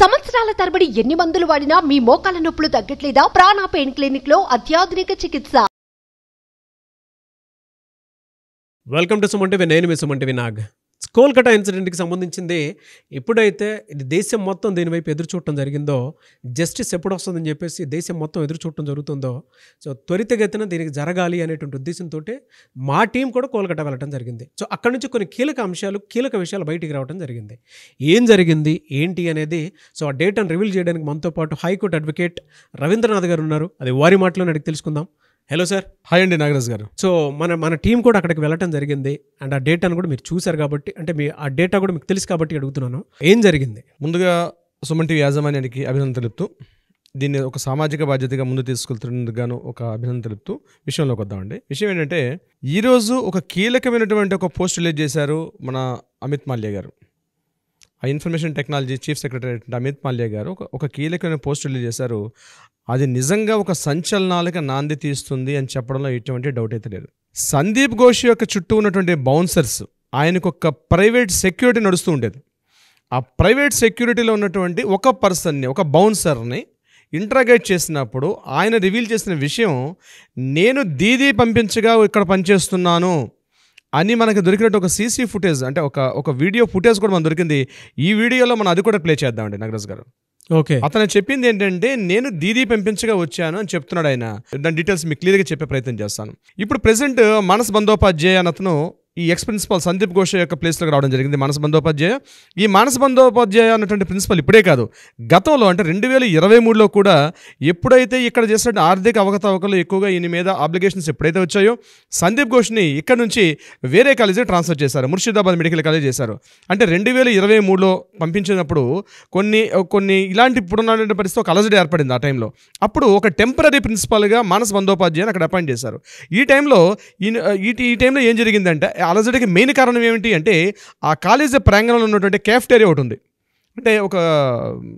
సంవత్సరాల తరబడి ఎన్ని మందులు వాడినా మీ మోకాల నొప్పులు తగ్గట్లేదా ప్రాణ పెయిన్ క్లినిక్ లో అత్యాధునిక చికిత్స వెల్కమ్ టు సుమంటివి నేను మీ సుమంటివి నాగ్ కోల్కటా ఇన్సిడెంట్కి సంబంధించింది ఎప్పుడైతే ఇది దేశం మొత్తం దీనివైపు ఎదురు చూడటం జరిగిందో జస్టిస్ ఎప్పుడు వస్తుందని చెప్పేసి దేశం మొత్తం ఎదురు చూడటం జరుగుతుందో సో త్వరితగతిన దీనికి జరగాలి అనేటువంటి ఉద్దేశంతో మా టీం కూడా కోల్కటా వెళ్ళటం జరిగింది సో అక్కడ నుంచి కొన్ని కీలక అంశాలు కీలక విషయాలు బయటికి రావడం జరిగింది ఏం జరిగింది ఏంటి అనేది సో ఆ డేటాను రివీల్ చేయడానికి మనతో పాటు హైకోర్టు అడ్వకేట్ రవీంద్రనాథ్ గారు ఉన్నారు అది వారి మాటలో అడిగి తెలుసుకుందాం హలో సార్ హాయ్ అండి నాగరాజ్ గారు సో మన మన టీం కూడా అక్కడికి వెళ్ళటం జరిగింది అండ్ ఆ డేటాను కూడా మీరు చూశారు కాబట్టి అంటే మీ ఆ డేటా కూడా మీకు తెలుసు కాబట్టి అడుగుతున్నాను ఏం జరిగింది ముందుగా సుమన్ టీవీ యాజమాన్యానికి అభినందన తెలుపుతూ దీన్ని ఒక సామాజిక బాధ్యతగా ముందు తీసుకెళ్తున్నందుకు ఒక అభినందన తెలుపుతూ విషయంలోకి వద్దామండి విషయం ఏంటంటే ఈరోజు ఒక కీలకమైనటువంటి ఒక పోస్ట్ రిలీజ్ చేశారు మన అమిత్ మాల్యా గారు ఆ information technology chief secretary Amit Malya గారు ఒక కీలకమైన పోస్ట్ రిలీజ్ చేశారు అది నిజంగా ఒక సంచలనాలకు నాంది తీస్తుంది అని చెప్పడంలో ఎటువంటి డౌట్ అయితే లేదు సందీప్ ఘోష్ యొక్క చుట్టూ ఉన్నటువంటి బౌన్సర్స్ ఆయనకు ఒక ప్రైవేట్ సెక్యూరిటీ నడుస్తూ ఉండేది ఆ ప్రైవేట్ సెక్యూరిటీలో ఉన్నటువంటి ఒక పర్సన్ని ఒక బౌన్సర్ని ఇంట్రాగేట్ చేసినప్పుడు ఆయన రివీల్ చేసిన విషయం నేను దీదీ పంపించగా ఇక్కడ పనిచేస్తున్నాను అని మనకి దొరికినట్టు ఒక సీసీ ఫుటేజ్ అంటే ఒక ఒక వీడియో ఫుటేజ్ కూడా మనం దొరికింది ఈ వీడియోలో మనం అది కూడా ప్లే చేద్దామండి నాగరాజ్ గారు ఓకే అతను చెప్పింది ఏంటంటే నేను దీదీ పెంపించగా వచ్చాను అని చెప్తున్నాడు ఆయన దాని డీటెయిల్స్ మీకు క్లియర్గా చెప్పే ప్రయత్నం చేస్తాను ఇప్పుడు ప్రెసెంట్ మనస్ బందోపాధ్యాయ అని అతను ఈ ఎక్స్ ప్రిన్సిపల్ సందీప్ ఘోష్ యొక్క ప్లేస్లోకి రావడం జరిగింది మనస బందోపాధ్యాయ ఈ మనస బందోపాధ్యాయ అన్నటువంటి ప్రిన్సిపల్ ఇప్పుడే కాదు గతంలో అంటే రెండు వేల ఇరవై మూడులో కూడా ఎప్పుడైతే ఇక్కడ చేసిన ఆర్థిక అవకతవకలు ఎక్కువగా ఈయన మీద ఆబ్లిగేషన్స్ ఎప్పుడైతే వచ్చాయో సందీప్ ఘోష్ని ఇక్కడ నుంచి వేరే కాలేజీ ట్రాన్స్ఫర్ చేశారు ముర్షిదాబాద్ మెడికల్ కాలేజ్ చేశారు అంటే రెండు వేల ఇరవై మూడులో పంపించినప్పుడు కొన్ని కొన్ని ఇలాంటి ఇప్పుడున్నటువంటి పరిస్థితి ఒక అలజడి ఏర్పడింది ఆ టైంలో అప్పుడు ఒక టెంపరీ ప్రిన్సిపల్గా మానస బంధోపాధ్యాయని అక్కడ అపాయింట్ చేశారు ఈ టైంలో ఈ టైంలో ఏం జరిగిందంటే అలజడికి మెయిన్ కారణం ఏమిటి అంటే ఆ కాలేజీ ప్రాంగణంలో ఉన్నటువంటి క్యాఫ్టేరియా ఒకటి ఉంది అంటే ఒక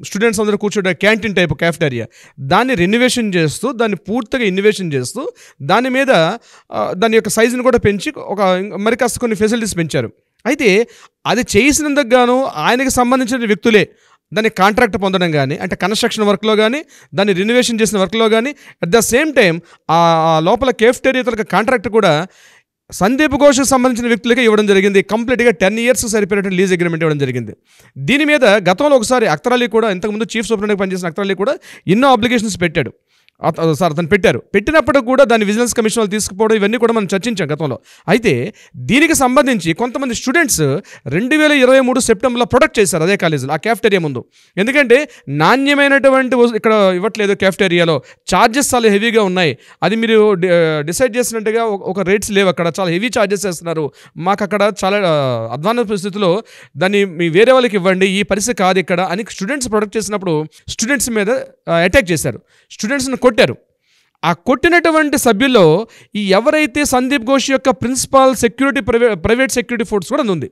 స్టూడెంట్స్ అందరూ కూర్చుంటే క్యాంటీన్ టైప్ క్యాఫ్టేరియా దాన్ని రెన్యువేషన్ చేస్తూ దాన్ని పూర్తిగా ఇన్వేషన్ చేస్తూ దాని మీద దాని యొక్క సైజుని కూడా పెంచి ఒక మరి కాస్త కొన్ని ఫెసిలిటీస్ పెంచారు అయితే అది చేసినందుకు గాను ఆయనకి సంబంధించిన వ్యక్తులే దాన్ని కాంట్రాక్ట్ పొందడం కానీ అంటే కన్స్ట్రక్షన్ వర్క్లో కానీ దాన్ని రెన్యువేషన్ చేసిన వర్క్లో కానీ అట్ ద సేమ్ టైం ఆ లోపల కేఫ్టేరియా కాంట్రాక్ట్ కూడా సందీప్ ఘోష్కి సంబంధించిన వ్యక్తులకే ఇవ్వడం జరిగింది కంప్లీట్గా టెన్ ఇయర్స్ సరిపోయేటువంటి లీజ్ అగ్రిమెంట్ ఇవ్వడం జరిగింది దీని మీద గతంలో ఒకసారి అక్తరాలి కూడా ఇంతకుముందు చీఫ్ సూపరింటెండెంట్ పనిచేసిన అక్తరాలి కూడా ఎన్నో అప్లికేషన్స్ పెట్టాడు సార్ అతను పెట్టారు పెట్టినప్పుడు కూడా దాన్ని విజిలెన్స్ కమిషన్ వాళ్ళు తీసుకుపోవడం ఇవన్నీ కూడా మనం చర్చించాం గతంలో అయితే దీనికి సంబంధించి కొంతమంది స్టూడెంట్స్ రెండు వేల ఇరవై మూడు సెప్టెంబర్లో ప్రొడక్ట్ చేశారు అదే కాలేజీలో ఆ క్యాఫ్టేరియా ముందు ఎందుకంటే నాణ్యమైనటువంటి ఇక్కడ ఇవ్వట్లేదు క్యాఫ్టేరియాలో ఛార్జెస్ చాలా హెవీగా ఉన్నాయి అది మీరు డిసైడ్ చేసినట్టుగా ఒక రేట్స్ లేవు అక్కడ చాలా హెవీ ఛార్జెస్ వేస్తున్నారు మాకు అక్కడ చాలా అధ్వాన పరిస్థితిలో దాన్ని మీ వేరే వాళ్ళకి ఇవ్వండి ఈ పరిస్థితి కాదు ఇక్కడ అని స్టూడెంట్స్ ప్రొడక్ట్ చేసినప్పుడు స్టూడెంట్స్ మీద అటాక్ చేశారు స్టూడెంట్స్ని కొట్టారు ఆ కొట్టినటువంటి సభ్యుల్లో ఈ ఎవరైతే సందీప్ ఘోష్ యొక్క principal security private private security force కూడా ఉంది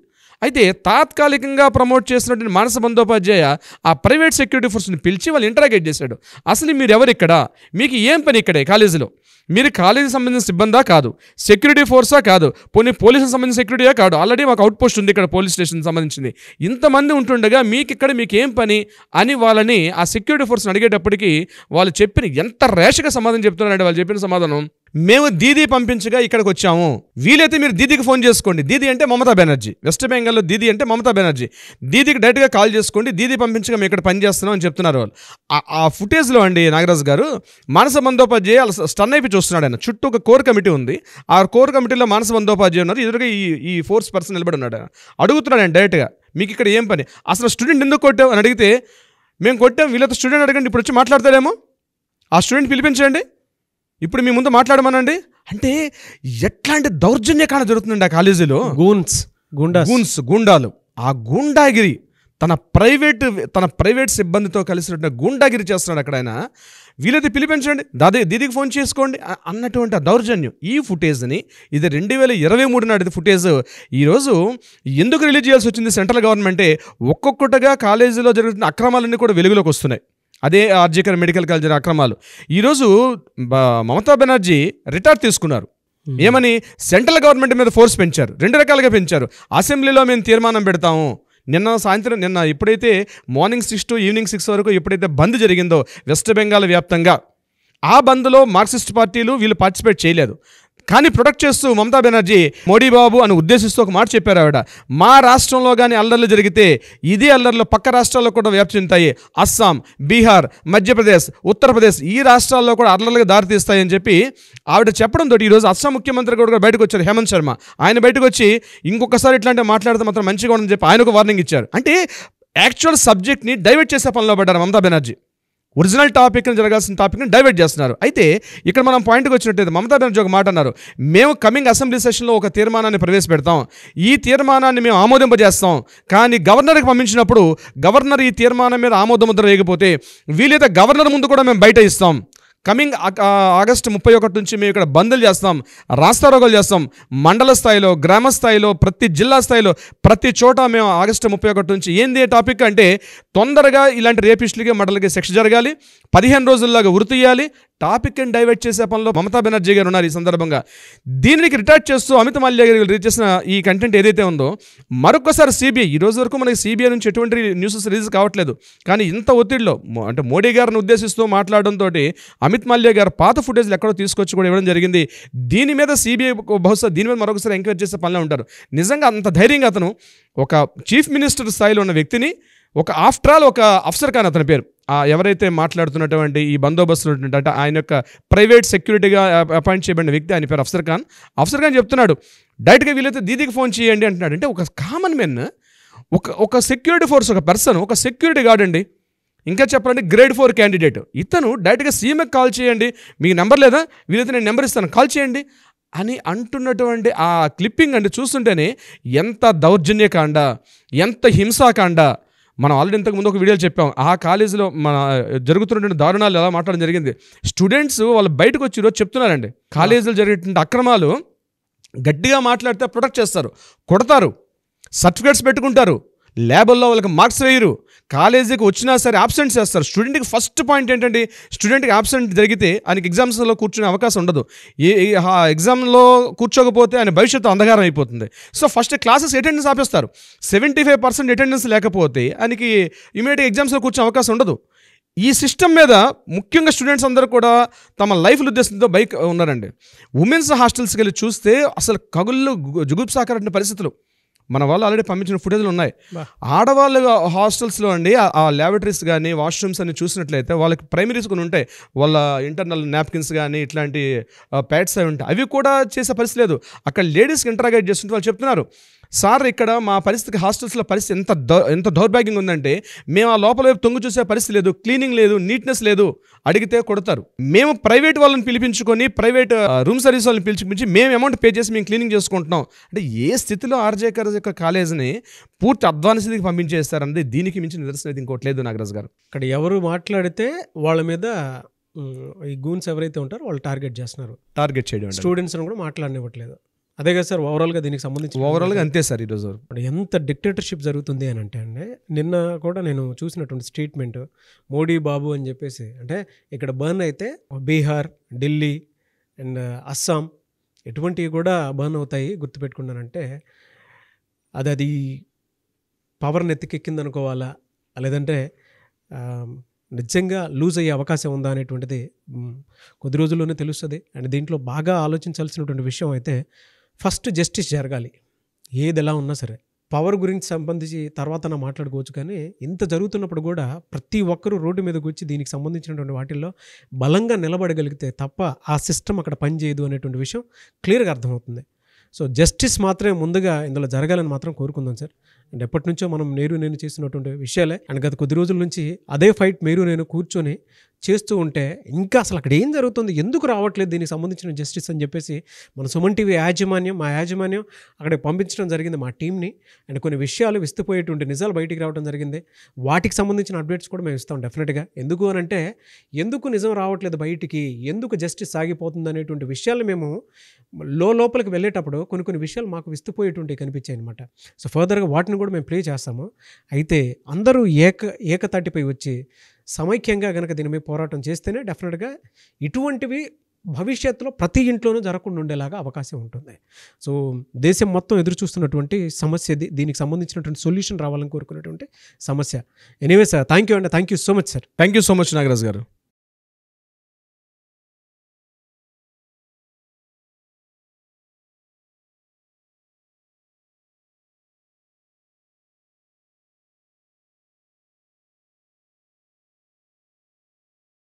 అయితే తాత్కాలికంగా ప్రమోట్ చేసినటువంటి మానస బందోపాధ్యాయ ఆ ప్రైవేట్ సెక్యూరిటీ ఫోర్స్ని పిలిచి వాళ్ళు ఇంటరాగేట్ చేశాడు అసలు మీరు ఎవరు ఇక్కడ మీకు ఏం పని ఇక్కడే కాలేజీలో మీరు కాలేజీకి సంబంధించిన సిబ్బందా కాదు సెక్యూరిటీ ఫోర్సా కాదు పోనీ పోలీసుకి సంబంధించిన సెక్యూరిటీయా కాదు ఆల్రెడీ మాకు అవుట్ పోస్ట్ ఉంది ఇక్కడ పోలీస్ స్టేషన్ సంబంధించింది ఇంతమంది ఉంటుండగా మీకు ఇక్కడ మీకు ఏం పని అని వాళ్ళని ఆ సెక్యూరిటీ ఫోర్స్ని అడిగేటప్పటికీ వాళ్ళు చెప్పిన ఎంత రేషగా సమాధానం చెప్తున్నారంటే వాళ్ళు చెప్పిన సమాధానం మేము దీదీ పంపించగా ఇక్కడికి వచ్చాము వీలైతే మీరు దీదీకి ఫోన్ చేసుకోండి దీదీ అంటే మమతా బెనర్జీ వెస్ట్ బెంగాల్లో దీదీ అంటే మమతా బెనర్జీ దీదీకి డైరెక్ట్గా కాల్ చేసుకోండి దీదీ పంపించగా మేము ఇక్కడ పనిచేస్తున్నాం అని చెప్తున్నారు వాళ్ళు ఆ ఫుటేజ్లో అండి నాగరాజు గారు మానస బందోపాధ్యాయ స్టన్ అయిపోయి చూస్తున్నాడు ఆయన చుట్టూ ఒక కోర్ కమిటీ ఉంది ఆ కోర్ కమిటీలో మానస బందోపాధ్యాయ ఉన్నారు ఎదురుగా ఈ ఈ ఫోర్స్ పర్సన్ నిలబడి ఉన్నాడు అడుగుతున్నాడు ఆయన డైరెక్ట్గా మీకు ఇక్కడ ఏం పని అసలు స్టూడెంట్ ఎందుకు కొట్టావు అని అడిగితే మేము కొట్టాం వీళ్ళతో స్టూడెంట్ అడగండి ఇప్పుడు వచ్చి మాట్లాడతాడేమో ఆ స్టూడెంట్ పిలిపించండి ఇప్పుడు మీ ముందు మాట్లాడమనండి అంటే ఎట్లాంటి దౌర్జన్యకాండ జరుగుతుందండి ఆ కాలేజీలో గూన్స్ గుండా గూన్స్ గుండాలు ఆ గుండాగిరి తన ప్రైవేట్ తన ప్రైవేట్ సిబ్బందితో కలిసినట్టు గుండాగిరి చేస్తున్నాడు అక్కడ ఆయన వీలైతే పిలిపించండి దాదే దీదికి ఫోన్ చేసుకోండి అన్నటువంటి ఆ దౌర్జన్యం ఈ ఫుటేజ్ని ఇది రెండు వేల ఇరవై మూడు నాటిది ఫుటేజ్ ఈరోజు ఎందుకు రిలీజ్ చేయాల్సి వచ్చింది సెంట్రల్ గవర్నమెంటే ఒక్కొక్కటిగా కాలేజీలో జరుగుతున్న అక్రమాలన్నీ కూడా వెలుగులోకి వస్తున్నాయి అదే ఆర్జీకర్ మెడికల్ కాలేజ్ అక్రమాలు ఈరోజు మమతా బెనర్జీ రిటార్ట్ తీసుకున్నారు ఏమని సెంట్రల్ గవర్నమెంట్ మీద ఫోర్స్ పెంచారు రెండు రకాలుగా పెంచారు అసెంబ్లీలో మేము తీర్మానం పెడతాము నిన్న సాయంత్రం నిన్న ఎప్పుడైతే morning six to evening six వరకు ఎప్పుడైతే బంద్ జరిగిందో వెస్ట్ బెంగాల్ వ్యాప్తంగా ఆ బంద్లో మార్క్సిస్ట్ పార్టీలు వీళ్ళు పార్టిసిపేట్ చేయలేదు కానీ ప్రొటెక్ట్ చేస్తూ మమతా బెనర్జీ మోడీ బాబు అని ఉద్దేశిస్తూ ఒక మాట చెప్పారు ఆవిడ మా రాష్ట్రంలో కానీ అల్లర్లు జరిగితే ఇదే అల్లర్లు పక్క రాష్ట్రాల్లో కూడా వ్యాప్తి చెందుతాయి అస్సాం బీహార్ మధ్యప్రదేశ్ ఉత్తరప్రదేశ్ ఈ రాష్ట్రాల్లో కూడా అల్లర్లకు దారితీస్తాయని చెప్పి ఆవిడ చెప్పడంతో ఈరోజు అస్సాం ముఖ్యమంత్రి కూడా బయటకు వచ్చారు హేమంత్ శర్మ ఆయన బయటకు వచ్చి ఇంకొకసారి ఇట్లాంటి మాట్లాడితే మాత్రం మంచిగా ఉందని చెప్పి ఆయనకు వార్నింగ్ ఇచ్చారు అంటే యాక్చువల్ సబ్జెక్ట్ని డైవర్ట్ చేసే పనిలో పడ్డారు మమతా బెనర్జీ ఒరిజినల్ టాపిక్ని జరగాల్సిన టాపిక్ని డైవర్ట్ చేస్తున్నారు అయితే ఇక్కడ మనం పాయింట్కి వచ్చినట్టయితే మమతా బెనర్జీ ఒక మాట అన్నారు మేము కమింగ్ అసెంబ్లీ సెషన్లో ఒక తీర్మానాన్ని ప్రవేశపెడతాం ఈ తీర్మానాన్ని మేము ఆమోదింపజేస్తాం కానీ గవర్నర్కి పంపించినప్పుడు గవర్నర్ ఈ తీర్మానం మీద ఆమోదముద్ర వేయకపోతే వీలైతే గవర్నర్ ముందు కూడా మేము బయట ఇస్తాం కమింగ్ ఆగస్టు ముప్పై ఒకటి నుంచి మేము ఇక్కడ బంద్లు చేస్తాం రాస్తారోగాలు చేస్తాం మండల స్థాయిలో గ్రామ స్థాయిలో ప్రతి జిల్లా స్థాయిలో ప్రతి చోట మేము ఆగస్టు ముప్పై ఒకటి నుంచి ఏంది టాపిక్ అంటే తొందరగా ఇలాంటి రేపిస్టులకి మండలకి శిక్ష జరగాలి పదిహేను రోజుల్లాగా ఉరితీయాలి టాపిక్ అండ్ డైవర్ట్ చేసే పనిలో మమతా బెనర్జీ గారు ఉన్నారు ఈ సందర్భంగా దీనికి రిటైర్ చేస్తూ అమిత్ మల్య గారు రిలీజ్ చేసిన ఈ కంటెంట్ ఏదైతే ఉందో మరొకసారి సిబిఐ ఈ రోజు వరకు మనకి సిబిఐ నుంచి ఎటువంటి న్యూస్ రిలీజ్ కావట్లేదు కానీ ఇంత ఒత్తిడిలో అంటే మోడీ గారిని ఉద్దేశిస్తూ మాట్లాడడంతో అమిత్ మాల్య గారు పాత ఫుటేజ్లు ఎక్కడో తీసుకొచ్చి కూడా ఇవ్వడం జరిగింది దీని మీద సిబిఐ బహుశా దీని మీద మరొకసారి ఎంక్వైరీ చేసే పనిలో ఉంటారు నిజంగా అంత ధైర్యంగా అతను ఒక చీఫ్ మినిస్టర్ స్థాయిలో ఉన్న వ్యక్తిని ఒక ఆఫ్టర్ ఆల్ ఒక అఫ్సర్ ఖాన్ అతని పేరు ఎవరైతే మాట్లాడుతున్నటువంటి ఈ బందోబస్తులు అంటే ఆయన యొక్క ప్రైవేట్ సెక్యూరిటీగా అపాయింట్ చేయబడిన వ్యక్తి ఆయన పేరు అఫ్సర్ ఖాన్ అఫ్సర్ ఖాన్ చెప్తున్నాడు డైరెక్ట్గా వీలైతే దీదికి ఫోన్ చేయండి అంటున్నాడు అంటే ఒక కామన్ మెన్ ఒక ఒక సెక్యూరిటీ ఫోర్స్ ఒక పర్సన్ ఒక సెక్యూరిటీ గార్డ్ అండి ఇంకా చెప్పాలంటే గ్రేడ్ ఫోర్ క్యాండిడేట్ ఇతను డైరెక్ట్గా సీఎంకి కాల్ చేయండి మీ నెంబర్ లేదా వీలైతే నేను నెంబర్ ఇస్తాను కాల్ చేయండి అని అంటున్నటువంటి ఆ క్లిప్పింగ్ అంటే చూస్తుంటేనే ఎంత దౌర్జన్యకాండ ఎంత హింసాకాండ మనం ఆల్రెడీ ఇంతకు ముందు ఒక వీడియో చెప్పాం ఆ కాలేజీలో మన జరుగుతున్నటువంటి దారుణాలు ఎలా మాట్లాడడం జరిగింది స్టూడెంట్స్ వాళ్ళు బయటకు వచ్చి ఈరోజు చెప్తున్నారండి కాలేజీలో జరిగేటువంటి అక్రమాలు గట్టిగా మాట్లాడితే ప్రొటెక్ట్ చేస్తారు కొడతారు సర్టిఫికేట్స్ పెట్టుకుంటారు ల్యాబుల్లో వాళ్ళకి మార్క్స్ వేయరు కాలేజీకి వచ్చినా సరే అబ్సెంట్ చేస్తారు స్టూడెంట్కి ఫస్ట్ పాయింట్ ఏంటంటే స్టూడెంట్కి అబ్సెంట్ జరిగితే ఆయనకి ఎగ్జామ్స్లో కూర్చునే అవకాశం ఉండదు ఏ ఎగ్జామ్లో కూర్చోకపోతే ఆయన భవిష్యత్తు అంధకారం అయిపోతుంది సో ఫస్ట్ క్లాసెస్ అటెండెన్స్ ఆపేస్తారు సెవెంటీ ఫైవ్ పర్సెంట్ అటెండెన్స్ లేకపోతే ఆయనకి ఇమీడియట్గా ఎగ్జామ్స్లో కూర్చునే అవకాశం ఉండదు ఈ సిస్టమ్ మీద ముఖ్యంగా స్టూడెంట్స్ అందరూ కూడా తమ లైఫ్ ఉద్దేశంతో బైక్ ఉన్నారండి ఉమెన్స్ హాస్టల్స్కి వెళ్ళి చూస్తే అసలు కగుళ్ళు జుగుప్సాకరమైన పరిస్థితులు మన వాళ్ళు ఆల్రెడీ పంపించిన ఫుటేజ్లు ఉన్నాయి ఆడవాళ్ళు హాస్టల్స్లో అండి ఆ ల్యాబరేటరీస్ కానీ వాష్రూమ్స్ అని చూసినట్లయితే వాళ్ళకి ప్రైమరీస్ కొన్ని ఉంటాయి వాళ్ళ ఇంటర్నల్ నాప్కిన్స్ కానీ ఇట్లాంటి ప్యాడ్స్ అవి ఉంటాయి అవి కూడా చేసే పరిస్థితి లేదు అక్కడ లేడీస్కి ఇంటరాగేట్ చేస్తుంటే వాళ్ళు చెప్తున్నారు సార్ ఇక్కడ మా పరిస్థితికి హాస్టల్స్లో పరిస్థితి ఎంత ఎంత దౌర్భాగ్యంగా ఉందంటే మేము ఆ లోపల తొంగు చూసే పరిస్థితి లేదు క్లీనింగ్ లేదు నీట్నెస్ లేదు అడిగితే కొడతారు మేము ప్రైవేట్ వాళ్ళని పిలిపించుకొని ప్రైవేట్ రూమ్ సర్వీస్ వాళ్ళని పిలిచిపించి మేము అమౌంట్ పే చేసి మేము క్లీనింగ్ చేసుకుంటున్నాం అంటే ఏ స్థితిలో ఆర్జేకర్ యొక్క కాలేజీని పూర్తి అధ్వాన స్థితికి పంపించేస్తారంటే దీనికి మించి నిదర్శనం అయితే ఇంకోటి లేదు నాగరాజ్ గారు ఇక్కడ ఎవరు మాట్లాడితే వాళ్ళ మీద ఈ గూన్స్ ఎవరైతే ఉంటారో వాళ్ళు టార్గెట్ చేస్తున్నారు టార్గెట్ చేయడం స్టూడెంట్స్ని కూడా మాట్లాడనివ్వట్లేదు అదే కదా సార్ ఓవరాల్గా దీనికి సంబంధించి ఓవరాల్గా అంతే సార్ ఈరోజు ఎంత డిక్టేటర్షిప్ జరుగుతుంది అని అంటే అండి నిన్న కూడా నేను చూసినటువంటి స్టేట్మెంట్ మోడీ బాబు అని చెప్పేసి అంటే ఇక్కడ బర్న్ అయితే బీహార్ ఢిల్లీ అండ్ అస్సాం ఎటువంటివి కూడా బర్న్ అవుతాయి గుర్తుపెట్టుకున్నానంటే అది అది పవర్ నెత్తికెక్కింది అనుకోవాలా లేదంటే నిజంగా లూజ్ అయ్యే అవకాశం ఉందా అనేటువంటిది కొద్ది రోజుల్లోనే తెలుస్తుంది అండ్ దీంట్లో బాగా ఆలోచించాల్సినటువంటి విషయం అయితే ఫస్ట్ జస్టిస్ జరగాలి ఏది ఎలా ఉన్నా సరే పవర్ గురించి సంబంధించి తర్వాత నా మాట్లాడుకోవచ్చు కానీ ఇంత జరుగుతున్నప్పుడు కూడా ప్రతి ఒక్కరూ రోడ్డు మీదకి వచ్చి దీనికి సంబంధించినటువంటి వాటిల్లో బలంగా నిలబడగలిగితే తప్ప ఆ సిస్టమ్ అక్కడ పనిచేయదు అనేటువంటి విషయం క్లియర్గా అర్థమవుతుంది సో జస్టిస్ మాత్రమే ముందుగా ఇందులో జరగాలని మాత్రం కోరుకుందాం సార్ అండ్ ఎప్పటి నుంచో మనం నేరు నేను చేసినటువంటి విషయాలే అండ్ గత కొద్ది రోజుల నుంచి అదే ఫైట్ మీరు నేను కూర్చొని చేస్తూ ఉంటే ఇంకా అసలు అక్కడ ఏం జరుగుతుంది ఎందుకు రావట్లేదు దీనికి సంబంధించిన జస్టిస్ అని చెప్పేసి మన సుమన్ టీవీ యాజమాన్యం మా యాజమాన్యం అక్కడ పంపించడం జరిగింది మా టీంని అండ్ కొన్ని విషయాలు విస్తుపోయేటువంటి నిజాలు బయటికి రావడం జరిగింది వాటికి సంబంధించిన అప్డేట్స్ కూడా మేము ఇస్తాం డెఫినెట్గా ఎందుకు అని అంటే ఎందుకు నిజం రావట్లేదు బయటికి ఎందుకు జస్టిస్ సాగిపోతుంది అనేటువంటి విషయాలు మేము లో లోపలికి వెళ్ళేటప్పుడు కొన్ని కొన్ని విషయాలు మాకు విస్తుపోయేటువంటి కనిపించాయి అనమాట సో ఫర్దర్గా వాటిని కూడా మేము ప్లే చేస్తాము అయితే అందరూ ఏక ఏకతాటిపై వచ్చి సమైక్యంగా కనుక మీద పోరాటం చేస్తేనే డెఫినెట్గా ఇటువంటివి భవిష్యత్తులో ప్రతి ఇంట్లోనూ జరగకుండా ఉండేలాగా అవకాశం ఉంటుంది సో దేశం మొత్తం ఎదురు చూస్తున్నటువంటి సమస్య దీనికి సంబంధించినటువంటి సొల్యూషన్ రావాలని కోరుకున్నటువంటి సమస్య ఎనీవే సార్ థ్యాంక్ యూ అండి thank you so much sir thank you so much Nagaraj గారు